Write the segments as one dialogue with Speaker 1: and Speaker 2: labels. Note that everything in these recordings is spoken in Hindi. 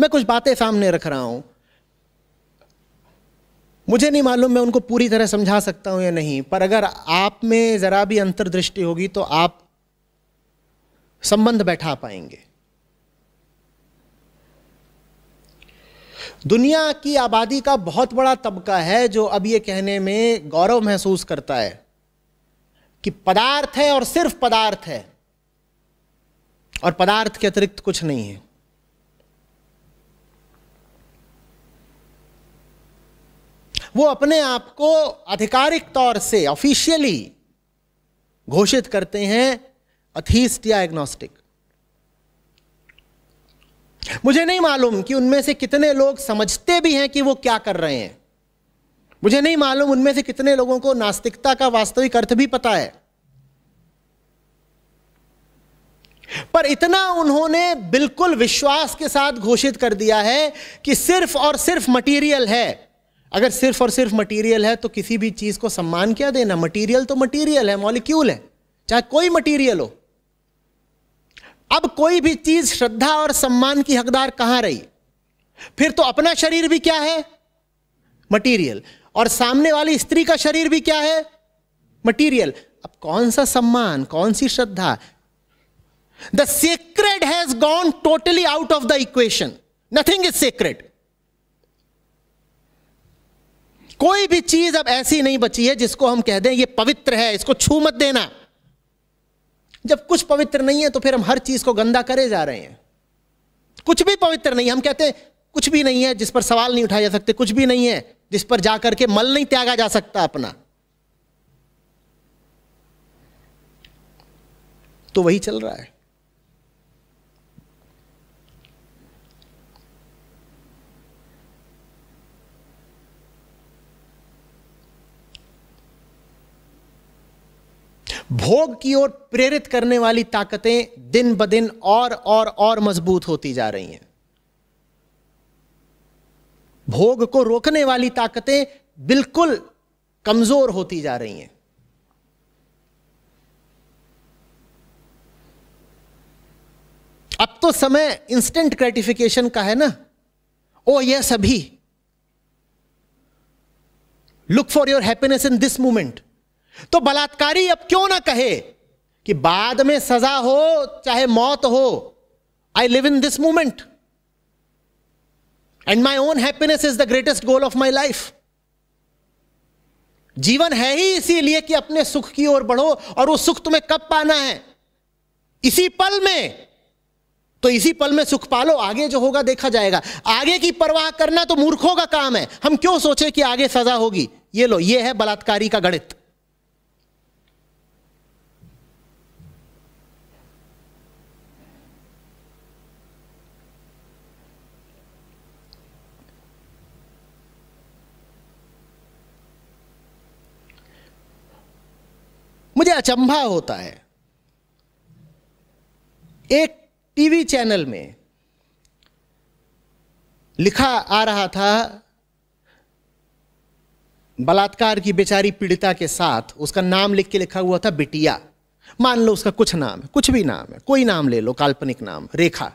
Speaker 1: मैं कुछ बातें सामने रख रहा हूं मुझे नहीं मालूम मैं उनको पूरी तरह समझा सकता हूं या नहीं पर अगर आप में ज़रा भी अंतर्दृष्टि होगी तो आप संबंध बैठा पाएंगे दुनिया की आबादी का बहुत बड़ा तबका है जो अब यह कहने में गौरव महसूस करता है कि पदार्थ है और सिर्फ पदार्थ है और पदार्थ के अतिरिक्त कुछ नहीं है वो अपने आप को आधिकारिक तौर से ऑफिशियली घोषित करते हैं अथीस्ट या एग्नोस्टिक मुझे नहीं मालूम कि उनमें से कितने लोग समझते भी हैं कि वो क्या कर रहे हैं मुझे नहीं मालूम उनमें से कितने लोगों को नास्तिकता का वास्तविक अर्थ भी पता है पर इतना उन्होंने बिल्कुल विश्वास के साथ घोषित कर दिया है कि सिर्फ और सिर्फ मटेरियल है अगर सिर्फ और सिर्फ मटेरियल है तो किसी भी चीज़ को सम्मान क्या देना मटेरियल तो मटेरियल है मॉलिक्यूल है चाहे कोई मटेरियल हो अब कोई भी चीज़ श्रद्धा और सम्मान की हकदार कहां रही फिर तो अपना शरीर भी क्या है मटेरियल और सामने वाली स्त्री का शरीर भी क्या है मटेरियल अब कौन सा सम्मान कौन सी श्रद्धा the sacred has gone totally out of the equation nothing is sacred कोई भी चीज अब ऐसी नहीं बची है जिसको हम कह दें ये पवित्र है इसको छू मत देना जब कुछ पवित्र नहीं है तो फिर हम हर चीज को गंदा करे जा रहे हैं कुछ भी पवित्र नहीं है हम कहते हैं कुछ भी नहीं है जिस पर सवाल नहीं उठाए जा सकते कुछ भी नहीं है जिस पर जाकर के मल नहीं त्यागा जा सकता अपना तो वही चल रहा है भोग की ओर प्रेरित करने वाली ताकतें दिन ब दिन और और और मजबूत होती जा रही हैं भोग को रोकने वाली ताकतें बिल्कुल कमजोर होती जा रही हैं अब तो समय इंस्टेंट ग्रेटिफिकेशन का है ना ओ यह सभी look for your happiness in this moment तो बलात्कारी अब क्यों ना कहे कि बाद में सजा हो चाहे मौत हो I live in this moment and my own happiness is the greatest goal of my life जीवन है ही इसीलिए कि अपने सुख की ओर बढ़ो और वो सुख तुम्हें कब पाना है इसी पल में तो इसी पल में सुख पालो आगे जो होगा देखा जाएगा आगे की परवाह करना तो मूर्खों का काम है हम क्यों सोचे कि आगे सजा होगी ये लो ये है बलात्कारी का गणित मुझे अचंभा होता है एक टीवी चैनल में लिखा आ रहा था बलात्कार की बेचारी पीड़िता के साथ उसका नाम लिख के लिखा हुआ था बिटिया मान लो उसका कुछ नाम है कुछ भी नाम है कोई नाम ले लो काल्पनिक नाम रेखा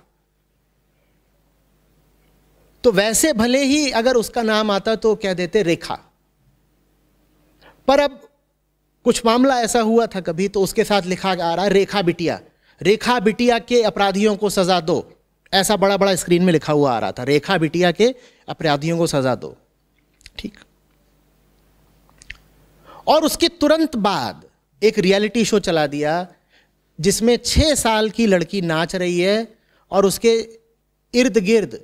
Speaker 1: तो वैसे भले ही अगर उसका नाम आता तो कह देते रेखा पर अब कुछ मामला ऐसा हुआ था कभी तो उसके साथ लिखा जा रहा है रेखा बिटिया रेखा बिटिया के अपराधियों को सज़ा दो ऐसा बड़ा बड़ा स्क्रीन में लिखा हुआ आ रहा था रेखा बिटिया के अपराधियों को सज़ा दो ठीक और उसके तुरंत बाद एक रियलिटी शो चला दिया जिसमें छह साल की लड़की नाच रही है और उसके इर्द गिर्द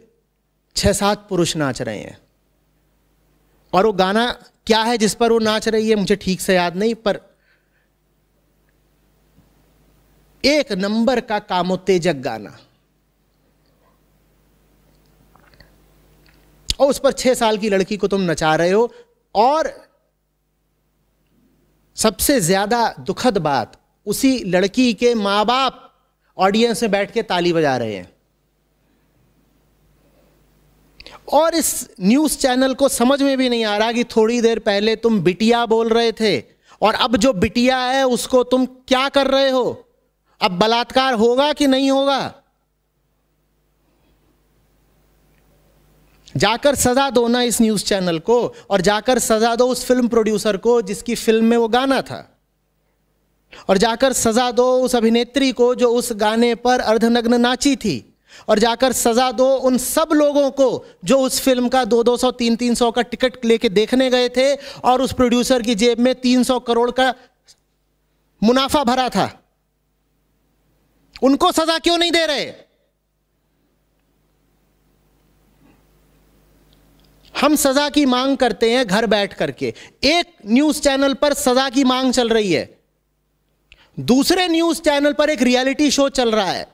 Speaker 1: छह सात पुरुष नाच रहे हैं और वो गाना क्या है जिस पर वो नाच रही है मुझे ठीक से याद नहीं पर एक नंबर का कामोत्तेजक गाना और उस पर छह साल की लड़की को तुम नचा रहे हो और सबसे ज्यादा दुखद बात उसी लड़की के माँ बाप ऑडियंस में बैठ के ताली बजा रहे हैं और इस न्यूज़ चैनल को समझ में भी नहीं आ रहा कि थोड़ी देर पहले तुम बिटिया बोल रहे थे और अब जो बिटिया है उसको तुम क्या कर रहे हो अब बलात्कार होगा कि नहीं होगा जाकर सजा दो ना इस न्यूज़ चैनल को और जाकर सजा दो उस फिल्म प्रोड्यूसर को जिसकी फिल्म में वो गाना था और जाकर सजा दो उस अभिनेत्री को जो उस गाने पर अर्धनग्न नाची थी और जाकर सजा दो उन सब लोगों को जो उस फिल्म का दो दो सौ तीन तीन सौ का टिकट लेके देखने गए थे और उस प्रोड्यूसर की जेब में तीन सौ करोड़ का मुनाफा भरा था उनको सजा क्यों नहीं दे रहे हम सजा की मांग करते हैं घर बैठ करके एक न्यूज चैनल पर सजा की मांग चल रही है दूसरे न्यूज चैनल पर एक रियलिटी शो चल रहा है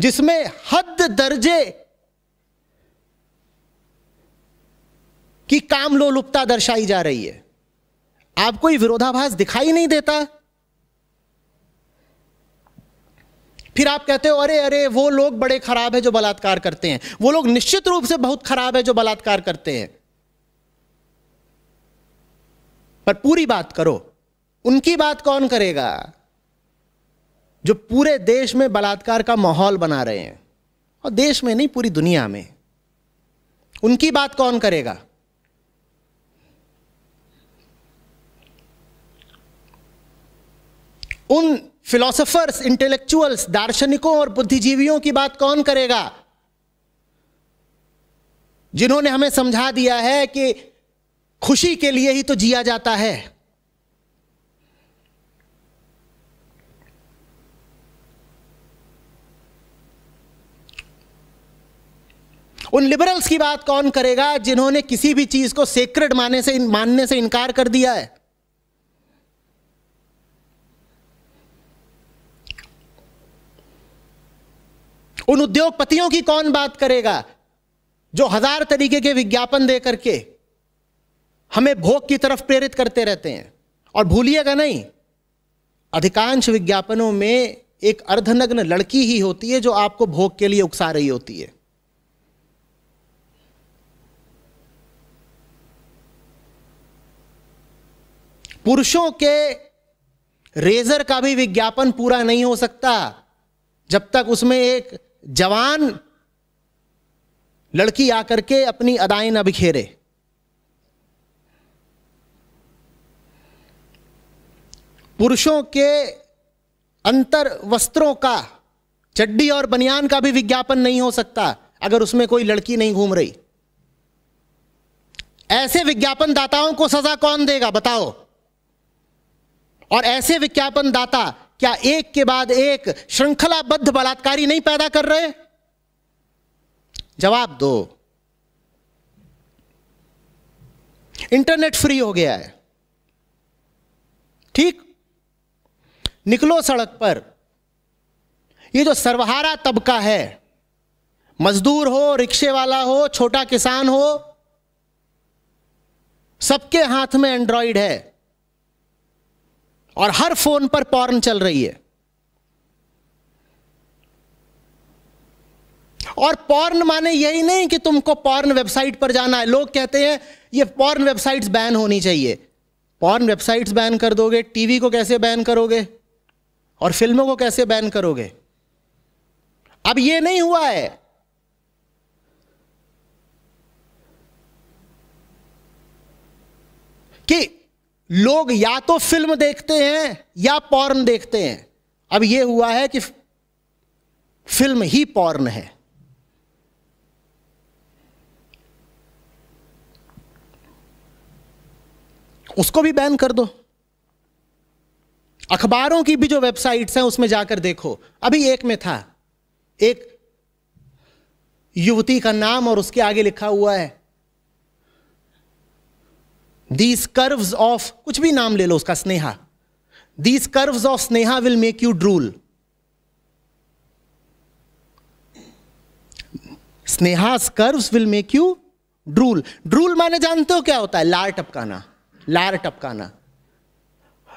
Speaker 1: जिसमें हद दर्जे की काम लोलुपता दर्शाई जा रही है आपको ये विरोधाभास दिखाई नहीं देता फिर आप कहते हो अरे अरे वो लोग बड़े खराब है जो बलात्कार करते हैं वो लोग निश्चित रूप से बहुत खराब है जो बलात्कार करते हैं पर पूरी बात करो उनकी बात कौन करेगा जो पूरे देश में बलात्कार का माहौल बना रहे हैं और देश में नहीं पूरी दुनिया में उनकी बात कौन करेगा उन फिलोसोफर्स इंटेलेक्चुअल्स दार्शनिकों और बुद्धिजीवियों की बात कौन करेगा जिन्होंने हमें समझा दिया है कि खुशी के लिए ही तो जिया जाता है उन लिबरल्स की बात कौन करेगा जिन्होंने किसी भी चीज को सेक्रेट माने से मानने से इनकार कर दिया है उन उद्योगपतियों की कौन बात करेगा जो हजार तरीके के विज्ञापन दे करके हमें भोग की तरफ प्रेरित करते रहते हैं और भूलिएगा नहीं अधिकांश विज्ञापनों में एक अर्धनग्न लड़की ही होती है जो आपको भोग के लिए उकसा रही होती है पुरुषों के रेजर का भी विज्ञापन पूरा नहीं हो सकता जब तक उसमें एक जवान लड़की आकर के अपनी अदाएं न बिखेरे पुरुषों के अंतर वस्त्रों का चड्डी और बनियान का भी विज्ञापन नहीं हो सकता अगर उसमें कोई लड़की नहीं घूम रही ऐसे विज्ञापन दाताओं को सजा कौन देगा बताओ और ऐसे दाता क्या एक के बाद एक श्रृंखलाबद्ध बलात्कारी नहीं पैदा कर रहे जवाब दो इंटरनेट फ्री हो गया है ठीक निकलो सड़क पर ये जो सर्वहारा तबका है मजदूर हो रिक्शे वाला हो छोटा किसान हो सबके हाथ में एंड्रॉइड है और हर फोन पर पॉर्न चल रही है और पॉर्न माने यही नहीं कि तुमको पॉर्न वेबसाइट पर जाना है लोग कहते हैं ये पॉर्न वेबसाइट्स बैन होनी चाहिए पॉर्न वेबसाइट्स बैन कर दोगे टीवी को कैसे बैन करोगे और फिल्मों को कैसे बैन करोगे अब ये नहीं हुआ है कि लोग या तो फिल्म देखते हैं या पॉर्न देखते हैं अब यह हुआ है कि फिल्म ही पॉर्न है उसको भी बैन कर दो अखबारों की भी जो वेबसाइट्स हैं उसमें जाकर देखो अभी एक में था एक युवती का नाम और उसके आगे लिखा हुआ है दीज कर्व्स ऑफ कुछ भी नाम ले लो उसका Sneha these curves of Sneha will make you drool Sneha curves will make you drool drool माने जानते हो क्या होता है लार टपकाना लार टपकाना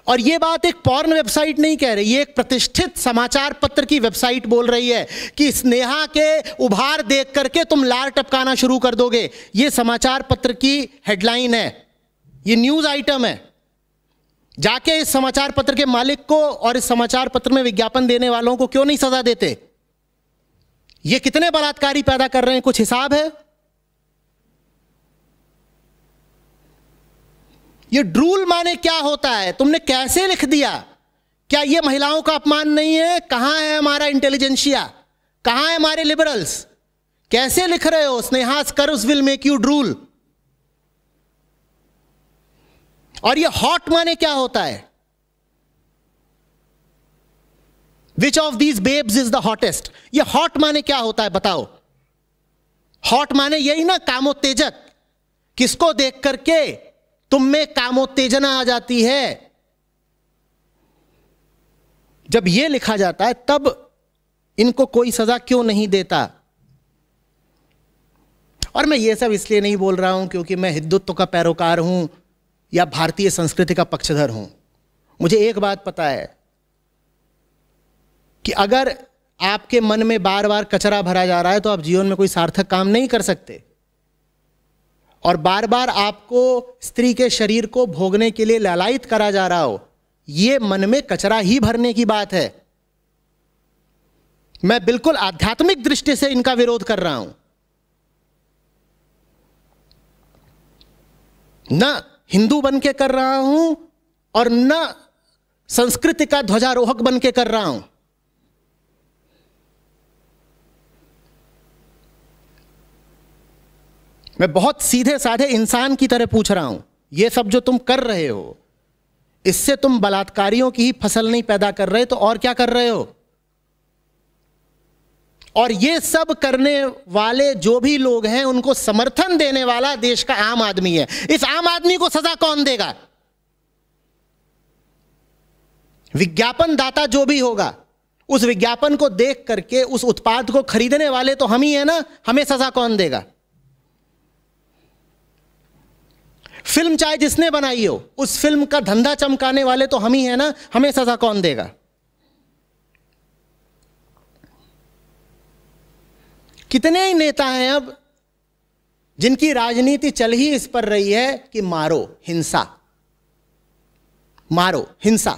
Speaker 1: और ये बात एक पॉर्न वेबसाइट नहीं कह रही ये एक प्रतिष्ठित समाचार पत्र की वेबसाइट बोल रही है कि स्नेहा के उभार देख करके तुम लार टपकाना शुरू कर दोगे ये समाचार पत्र की हेडलाइन है ये न्यूज आइटम है जाके इस समाचार पत्र के मालिक को और इस समाचार पत्र में विज्ञापन देने वालों को क्यों नहीं सजा देते ये कितने बलात्कारी पैदा कर रहे हैं कुछ हिसाब है ये ड्रूल माने क्या होता है तुमने कैसे लिख दिया क्या ये महिलाओं का अपमान नहीं है कहां है हमारा इंटेलिजेंशिया कहां है हमारे लिबरल्स कैसे लिख रहे हो स्नेहास कर उस विल मेक यू ड्रूल और ये हॉट माने क्या होता है which of these babes is the hottest ये हॉट माने क्या होता है बताओ हॉट माने यही ना कामोत्तेजक किसको देख करके तुम में कामोत्तेजना आ जाती है जब यह लिखा जाता है तब इनको कोई सजा क्यों नहीं देता और मैं ये सब इसलिए नहीं बोल रहा हूं क्योंकि मैं हिंदुत्व का पैरोकार हूं या भारतीय संस्कृति का पक्षधर हूं मुझे एक बात पता है कि अगर आपके मन में बार बार कचरा भरा जा रहा है तो आप जीवन में कोई सार्थक काम नहीं कर सकते और बार बार आपको स्त्री के शरीर को भोगने के लिए ललायित करा जा रहा हो यह मन में कचरा ही भरने की बात है मैं बिल्कुल आध्यात्मिक दृष्टि से इनका विरोध कर रहा हूं ना हिंदू बन के कर रहा हूं और न संस्कृति का ध्वजारोहक बन के कर रहा हूं मैं बहुत सीधे साधे इंसान की तरह पूछ रहा हूं यह सब जो तुम कर रहे हो इससे तुम बलात्कारियों की ही फसल नहीं पैदा कर रहे तो और क्या कर रहे हो और ये सब करने वाले जो भी लोग हैं उनको समर्थन देने वाला देश का आम आदमी है इस आम आदमी को सजा कौन देगा विज्ञापन दाता जो भी होगा उस विज्ञापन को देख करके उस उत्पाद को खरीदने वाले तो हम ही है ना हमें सजा कौन देगा फिल्म चाहे जिसने बनाई हो उस फिल्म का धंधा चमकाने वाले तो हम ही है ना हमें सजा कौन देगा कितने ही नेता हैं अब जिनकी राजनीति चल ही इस पर रही है कि मारो हिंसा मारो हिंसा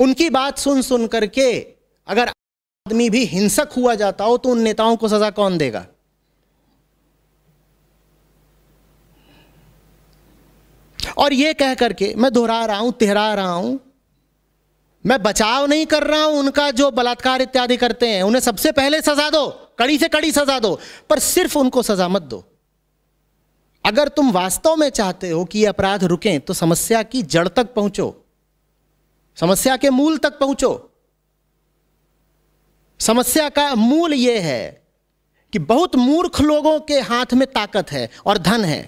Speaker 1: उनकी बात सुन सुन करके अगर आदमी भी हिंसक हुआ जाता हो तो उन नेताओं को सजा कौन देगा और यह कह करके मैं दोहरा रहा हूं तिहरा रहा हूं मैं बचाव नहीं कर रहा हूं उनका जो बलात्कार इत्यादि करते हैं उन्हें सबसे पहले सजा दो कड़ी से कड़ी सजा दो पर सिर्फ उनको सजा मत दो अगर तुम वास्तव में चाहते हो कि ये अपराध रुकें तो समस्या की जड़ तक पहुंचो समस्या के मूल तक पहुंचो समस्या का मूल यह है कि बहुत मूर्ख लोगों के हाथ में ताकत है और धन है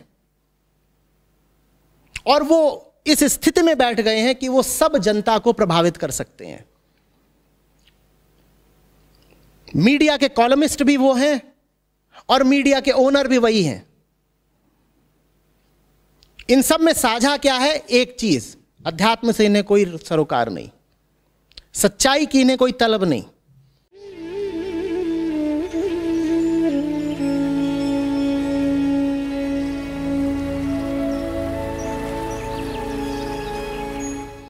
Speaker 1: और वो इस स्थिति में बैठ गए हैं कि वो सब जनता को प्रभावित कर सकते हैं मीडिया के कॉलमिस्ट भी वो हैं और मीडिया के ओनर भी वही हैं इन सब में साझा क्या है एक चीज अध्यात्म से इन्हें कोई सरोकार नहीं सच्चाई की इन्हें कोई तलब नहीं